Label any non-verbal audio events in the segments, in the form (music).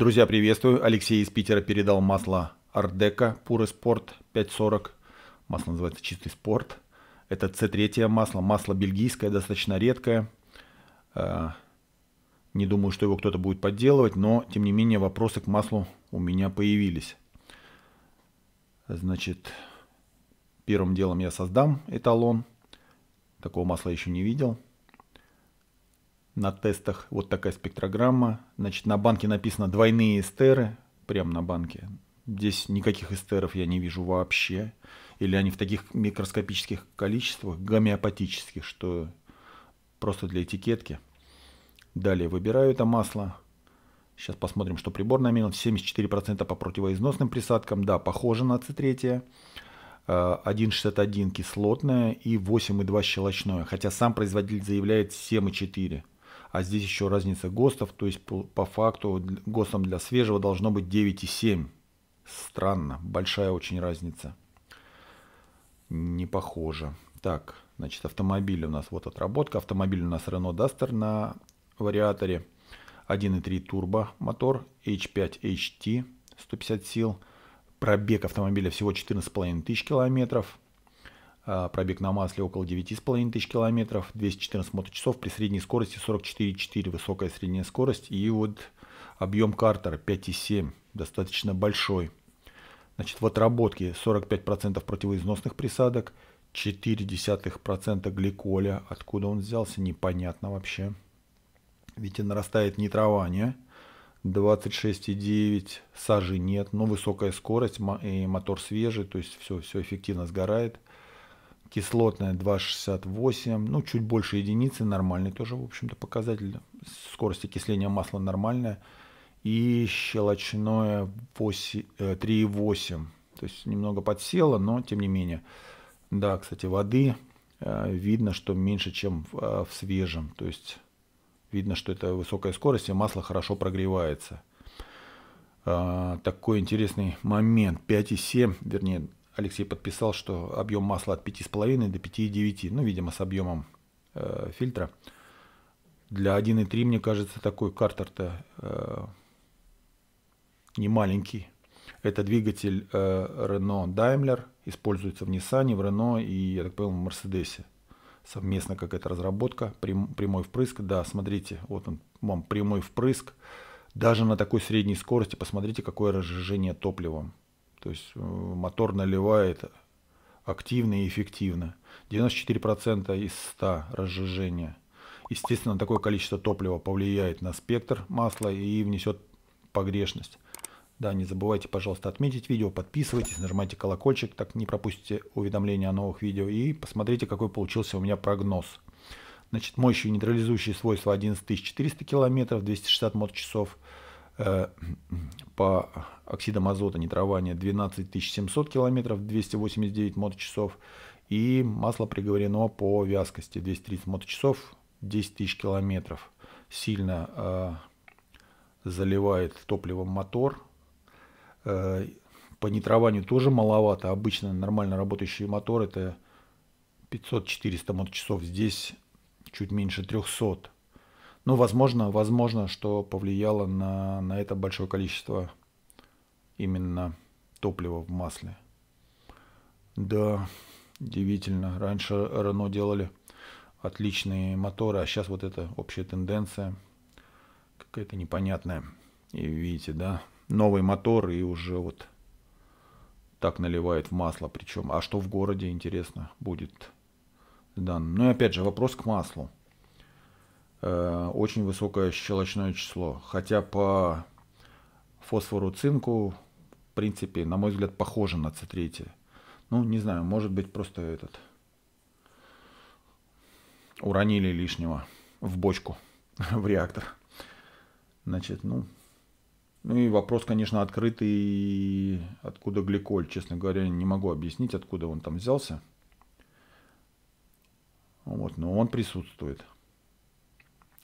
Друзья, приветствую. Алексей из Питера передал масло Ардека Pure Sport 540. Масло называется Чистый Спорт. Это С3 масло. Масло бельгийское, достаточно редкое. Э, не думаю, что его кто-то будет подделывать, но, тем не менее, вопросы к маслу у меня появились. Значит, первым делом я создам эталон. Такого масла еще не видел на тестах вот такая спектрограмма. Значит, на банке написано двойные эстеры, прямо на банке. Здесь никаких эстеров я не вижу вообще. Или они в таких микроскопических количествах, гомеопатических, что просто для этикетки. Далее выбираю это масло. Сейчас посмотрим, что прибор намерил. 74% по противоизносным присадкам. Да, похоже на C3. 1,61 кислотное и 8,2 щелочное. Хотя сам производитель заявляет 7,4 а здесь еще разница ГОСТов, то есть по, по факту ГОСТом для свежего должно быть 9,7. Странно, большая очень разница. Не похоже. Так, значит, автомобиль у нас, вот отработка. Автомобиль у нас Renault Duster на вариаторе. 1.3 турбо мотор, H5 HT, 150 сил. Пробег автомобиля всего 14,5 тысяч километров. Э, пробег на масле около 9,5 тысяч километров, 214 моточасов при средней скорости 44,4, высокая средняя скорость. И вот объем картера 5,7, достаточно большой. Значит, в отработке 45% противоизносных присадок, 0,4% гликоля. Откуда он взялся, непонятно вообще. Видите, нарастает нитрование. 26,9 сажи нет, но высокая скорость, и мотор свежий, то есть все, все эффективно сгорает кислотная 2,68, ну чуть больше единицы, нормальный тоже, в общем-то, показатель. Скорость окисления масла нормальная. И щелочное 3,8, э, то есть немного подсело, но тем не менее. Да, кстати, воды э, видно, что меньше, чем в, э, в свежем, то есть видно, что это высокая скорость и масло хорошо прогревается. А, такой интересный момент. 5,7, вернее, Алексей подписал, что объем масла от 5,5 до 5,9, ну, видимо, с объемом э, фильтра. Для 1,3, мне кажется, такой картер-то э, не маленький. Это двигатель э, Renault Daimler, используется в Nissan, в Renault и, я так понимаю, в Mercedes. Совместно какая-то разработка, прям, прямой впрыск. Да, смотрите, вот он, вам прямой впрыск. Даже на такой средней скорости посмотрите, какое разжижение топливом. То есть э, мотор наливает активно и эффективно. 94% из 100 разжижения. Естественно, такое количество топлива повлияет на спектр масла и внесет погрешность. Да, не забывайте, пожалуйста, отметить видео, подписывайтесь, нажимайте колокольчик, так не пропустите уведомления о новых видео и посмотрите, какой получился у меня прогноз. Значит, мощью нейтрализующие свойства 11400 км, 260 моточасов. часов Э, по оксидам азота нитрования 12 700 километров, 289 моточасов. И масло приговорено по вязкости 230 моточасов, 10 тысяч километров. Сильно э, заливает топливом мотор. Э, по нитрованию тоже маловато. Обычно нормально работающий мотор это 500-400 моточасов. Здесь чуть меньше 300 ну, возможно, возможно, что повлияло на, на это большое количество именно топлива в масле. Да, удивительно. Раньше Рено делали отличные моторы, а сейчас вот эта общая тенденция какая-то непонятная. И видите, да, новый мотор и уже вот так наливает в масло. Причем, а что в городе, интересно, будет данным. Ну и опять же, вопрос к маслу. Э, очень высокое щелочное число. Хотя по фосфору цинку, в принципе, на мой взгляд, похоже на С3. Ну, не знаю, может быть, просто этот уронили лишнего в бочку, (laughs) в реактор. Значит, ну, ну и вопрос, конечно, открытый, откуда гликоль, честно говоря, не могу объяснить, откуда он там взялся. Вот, но он присутствует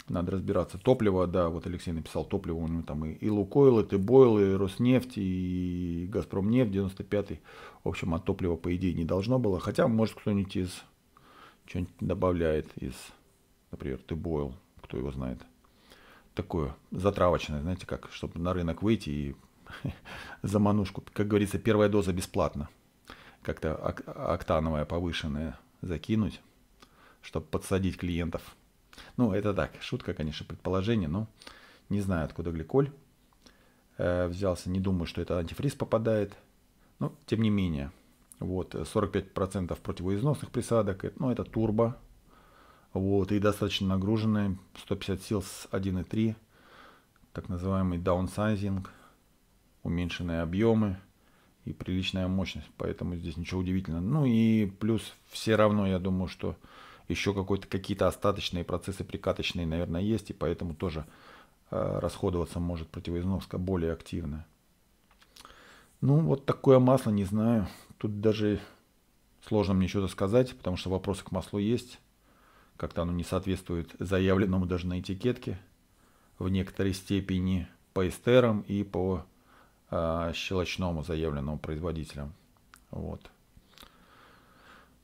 надо разбираться. Топливо, да, вот Алексей написал, топливо, у него там и, и Лукойл, и Бойл, и Роснефть, и Газпромнефть 95-й. В общем, от топлива, по идее, не должно было. Хотя, может, кто-нибудь из, что-нибудь добавляет из, например, ты кто его знает. Такое затравочное, знаете как, чтобы на рынок выйти и (laughs) за манушку, как говорится, первая доза бесплатно. Как-то октановая повышенная закинуть, чтобы подсадить клиентов. Ну, это так, шутка, конечно, предположение, но не знаю, откуда гликоль э, взялся. Не думаю, что это антифриз попадает. Но, ну, тем не менее, вот, 45% противоизносных присадок, это, ну, это турбо. Вот, и достаточно нагруженные, 150 сил с 1,3, так называемый даунсайзинг, уменьшенные объемы и приличная мощность, поэтому здесь ничего удивительного. Ну и плюс все равно, я думаю, что еще какие-то остаточные процессы прикаточные, наверное, есть, и поэтому тоже э, расходоваться может противоизноска более активно. Ну, вот такое масло, не знаю. Тут даже сложно мне что-то сказать, потому что вопросы к маслу есть. Как-то оно не соответствует заявленному даже на этикетке. В некоторой степени по эстерам и по э, щелочному заявленному производителям. Вот.